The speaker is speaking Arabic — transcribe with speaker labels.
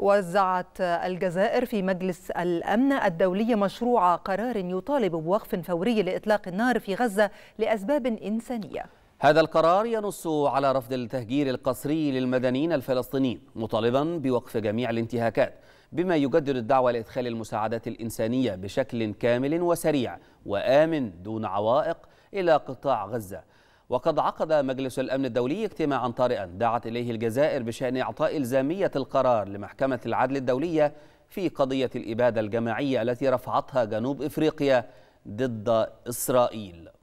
Speaker 1: وزعت الجزائر في مجلس الأمن الدولي مشروع قرار يطالب بوقف فوري لإطلاق النار في غزة لأسباب إنسانية
Speaker 2: هذا القرار ينص على رفض التهجير القسري للمدنيين الفلسطينيين مطالبا بوقف جميع الانتهاكات بما يجدد الدعوة لإدخال المساعدات الإنسانية بشكل كامل وسريع وآمن دون عوائق إلى قطاع غزة وقد عقد مجلس الأمن الدولي اجتماعا طارئا دعت إليه الجزائر بشأن إعطاء إلزامية القرار لمحكمة العدل الدولية في قضية الإبادة الجماعية التي رفعتها جنوب إفريقيا ضد إسرائيل